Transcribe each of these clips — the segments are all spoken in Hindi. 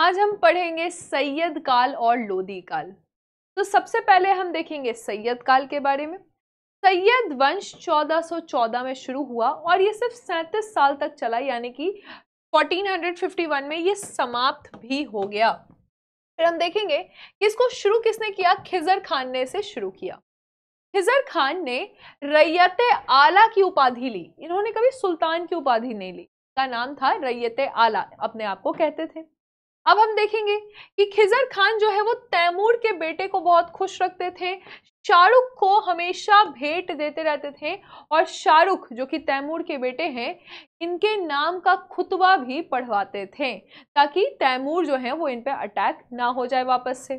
आज हम पढ़ेंगे सैयद काल और लोदी काल तो सबसे पहले हम देखेंगे सैयद काल के बारे में सैयद वंश 1414 में शुरू हुआ और ये सिर्फ सैंतीस साल तक चला यानी कि 1451 में ये समाप्त भी हो गया फिर हम देखेंगे कि इसको शुरू किसने किया खिजर खान ने इसे शुरू किया खिजर खान ने रैयत आला की उपाधि ली इन्होंने कभी सुल्तान की उपाधि नहीं ली का नाम था रैयत आला अपने आप को कहते थे अब हम देखेंगे कि खिजर खान जो है वो तैमूर के बेटे को बहुत खुश रखते थे शाहरुख को हमेशा भेंट देते रहते थे और शाहरुख जो कि तैमूर के बेटे हैं इनके नाम का खुतबा भी पढ़वाते थे ताकि तैमूर जो है वो इन पर अटैक ना हो जाए वापस से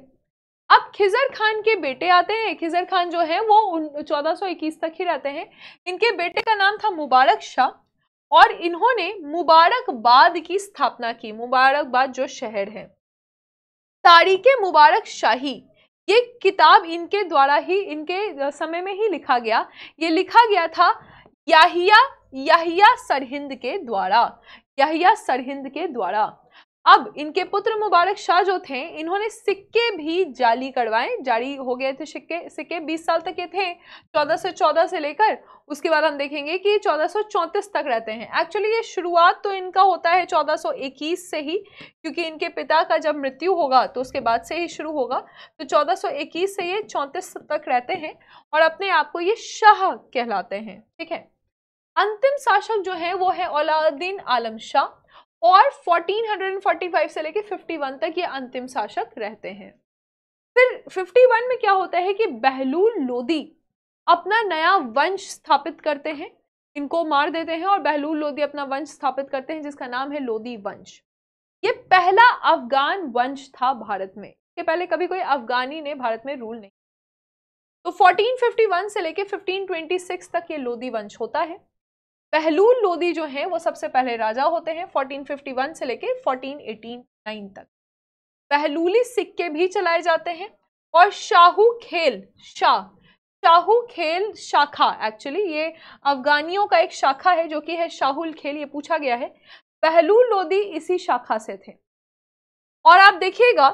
अब खिजर खान के बेटे आते हैं खिजर खान जो है वो चौदह सौ इक्कीस तक ही रहते हैं इनके बेटे का नाम था मुबारक शाह और इन्होंने मुबारकबाद की स्थापना की मुबारकबाद जो शहर है तारीख मुबारक शाही ये किताब इनके द्वारा ही इनके समय में ही लिखा गया ये लिखा गया था याहिया याहिया सरहिंद के द्वारा याहिया सरहिंद के द्वारा अब इनके पुत्र मुबारक शाह जो थे इन्होंने सिक्के भी जाली करवाए जारी हो गए थे सिक्के सिक्के 20 साल तक ये थे 1414 से लेकर उसके बाद हम देखेंगे कि चौदह तक रहते हैं एक्चुअली ये शुरुआत तो इनका होता है 1421 से ही क्योंकि इनके पिता का जब मृत्यु होगा तो उसके बाद से ही शुरू होगा तो 1421 से ये चौंतीस तक रहते हैं और अपने आप को ये शाह कहलाते हैं ठीक है अंतिम शासक जो है वो है औलाउद्दीन आलम शाह और 1445 से लेकर 51 तक ये अंतिम शासक रहते हैं फिर 51 में क्या होता है कि बहलूल लोदी अपना नया वंश स्थापित करते हैं इनको मार देते हैं और बहलूल लोदी अपना वंश स्थापित करते हैं जिसका नाम है लोदी वंश ये पहला अफगान वंश था भारत में के पहले कभी कोई अफगानी ने भारत में रूल नहीं तो 1451 से लेकर 1526 तक ये लोदी वंश होता है पहलूल लोदी जो हैं वो सबसे पहले राजा होते हैं 1451 से लेके 1489 तक पहलूली सिक्के भी चलाए जाते हैं और शाहू खेल शाह शाहू खेल शाखा एक्चुअली ये अफगानियों का एक शाखा है जो कि है शाहुल खेल ये पूछा गया है पहलूल लोदी इसी शाखा से थे और आप देखिएगा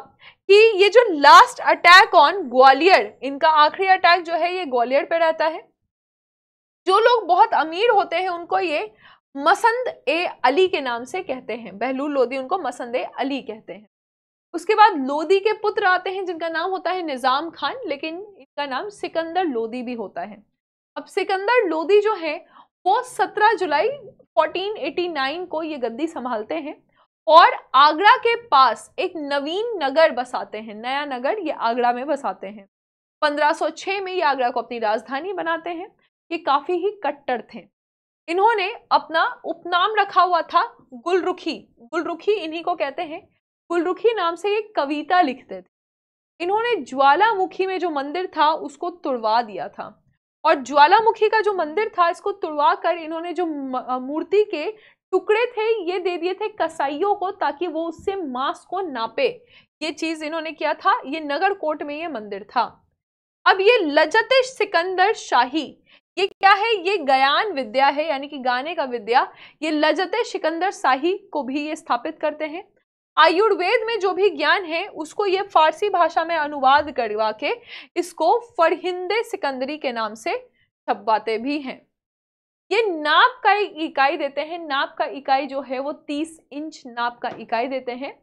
कि ये जो लास्ट अटैक ऑन ग्वालियर इनका आखिरी अटैक जो है ये ग्वालियर पे रहता है जो लोग बहुत अमीर होते हैं उनको ये मसंद ए अली के नाम से कहते हैं बहलूल लोदी उनको मसंद ए अली कहते हैं उसके बाद लोदी के पुत्र आते हैं जिनका नाम होता है निज़ाम खान लेकिन इनका नाम सिकंदर लोदी भी होता है अब सिकंदर लोदी जो है वो 17 जुलाई 1489 को ये गद्दी संभालते हैं और आगरा के पास एक नवीन नगर बसाते हैं नया नगर ये आगरा में बसाते हैं 1506 में ये आगरा को अपनी राजधानी बनाते हैं ये काफ़ी ही कट्टर थे इन्होंने अपना उपनाम रखा हुआ था गुलरुखी गुलरुखी इन्हीं को कहते हैं गुलरुखी नाम से एक कविता लिखते थे इन्होंने ज्वालामुखी में जो मंदिर था उसको तुड़वा दिया था और ज्वालामुखी का जो मंदिर था इसको तुड़वा कर इन्होंने जो मूर्ति के टुकड़े थे ये दे दिए थे कसाईयों को ताकि वो उससे मांस को नापे ये चीज इन्होंने किया था ये नगर कोट में ये मंदिर था अब ये लजत सिकंदर शाही ये क्या है ये गयान विद्या है यानी कि गाने का विद्या ये लजत शिकंदर शाही को भी ये स्थापित करते हैं आयुर्वेद में जो भी ज्ञान है उसको ये फारसी भाषा में अनुवाद करवा के इसको फरहिंदे सिकंदरी के नाम से छपवाते भी हैं ये नाप का इकाई देते हैं नाप का इकाई जो है वो तीस इंच नाप का इकाई देते हैं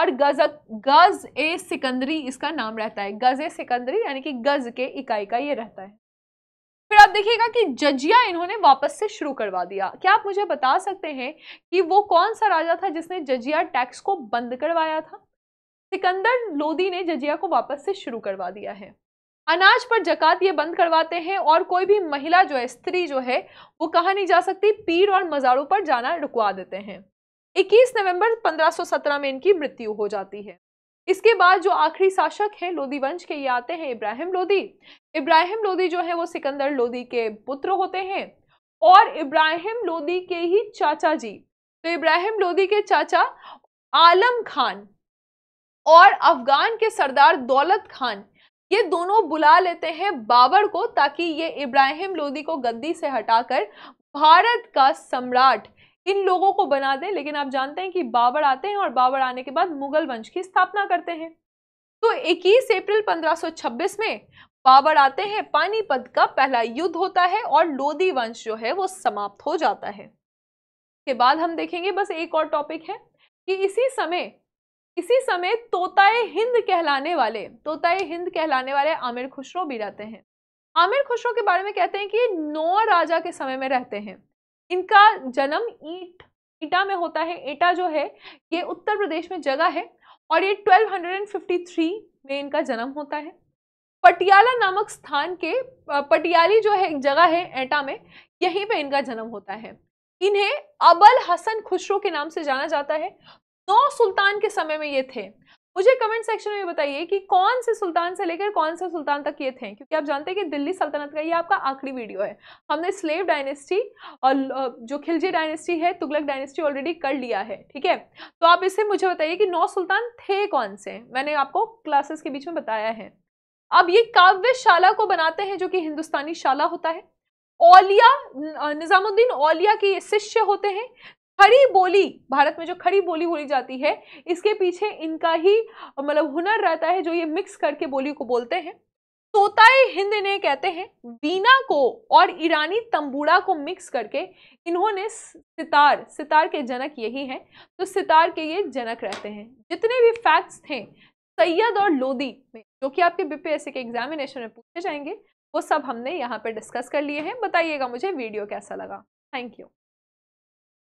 और गज गज ए सिकंदरी इसका नाम रहता है गज ए सिकंदरी यानी कि गज के इकाई का ये रहता है फिर आप देखिएगा कि जजिया इन्होंने वापस से शुरू करवा दिया क्या आप मुझे बता सकते हैं कि वो कौन सा राजा था जिसने जजिया टैक्स को बंद करवाया था सिकंदर लोदी ने जजिया को वापस से शुरू करवा दिया है अनाज पर जकात ये बंद करवाते हैं और कोई भी महिला जो है स्त्री जो है वो कहा नहीं जा सकती पीर और मज़ारों पर जाना रुकवा देते हैं 21 नवंबर 1517 में इनकी मृत्यु हो जाती है इसके बाद जो आखिरी शासक हैं लोदी वंश के ये आते हैं इब्राहिम लोदी इब्राहिम लोदी जो है वो सिकंदर लोदी के पुत्र होते हैं और इब्राहिम लोदी के ही चाचा जी तो इब्राहिम लोदी के चाचा आलम खान और अफगान के सरदार दौलत खान ये दोनों बुला लेते हैं बाबर को ताकि ये इब्राहिम लोदी को गद्दी से हटाकर भारत का सम्राट इन लोगों को बना दें लेकिन आप जानते हैं कि बाबर आते हैं और बाबर आने के बाद मुगल वंश की स्थापना करते हैं तो 21 अप्रैल 1526 में पावड़ आते हैं पानीपत का पहला युद्ध होता है और लोधी वंश जो है वो समाप्त हो जाता है के बाद हम देखेंगे बस एक और टॉपिक है कि इसी समय इसी समय तोताए हिंद कहलाने वाले तोताए हिंद कहलाने वाले आमिर खुशरो भी रहते हैं आमिर खुशरो के बारे में कहते हैं कि नौ राजा के समय में रहते हैं इनका जन्म ईट ईटा में होता है ईटा जो है ये उत्तर प्रदेश में जगह है और ये 1253 में इनका जन्म होता है पटियाला नामक स्थान के पटियाली जो है एक जगह है एटा में यहीं पे इनका जन्म होता है इन्हें अबल हसन खुशरू के नाम से जाना जाता है नौ सुल्तान के समय में ये थे मुझे कमेंट सेक्शन में बताइए कि कौन से सुल्तान से लेकर कौन से सुल्तान तक ये थे क्योंकि आप जानते हैं कि दिल्ली सल्तनत का ये आपका आखिरी वीडियो है हमने स्लेव डायनेस्टी और जो खिलजी डायनेस्टी है तुगलक डायनेस्टी ऑलरेडी कर लिया है ठीक है तो आप इसे मुझे बताइए कि नौ सुल्तान थे कौन से मैंने आपको क्लासेस के बीच में बताया है अब ये काव्य शाला को बनाते हैं जो कि हिंदुस्तानी शाला होता है ओलिया निज़ामुद्दीन ओलिया के शिष्य होते हैं खड़ी बोली भारत में जो खड़ी बोली बोली जाती है इसके पीछे इनका ही मतलब हुनर रहता है जो ये मिक्स करके बोली को बोलते हैं तोताए हिंद इन्हें कहते हैं वीना को और ईरानी तंबूड़ा को मिक्स करके इन्होंने सितार सितार के जनक यही हैं तो सितार के ये जनक रहते हैं जितने भी फैक्ट्स थे सैयद और लोदी में जो कि आपके बीपीएससी के एग्जामिनेशन में पूछे जाएंगे वो सब हमने यहाँ पर डिस्कस कर लिए हैं बताइएगा मुझे वीडियो कैसा लगा थैंक यू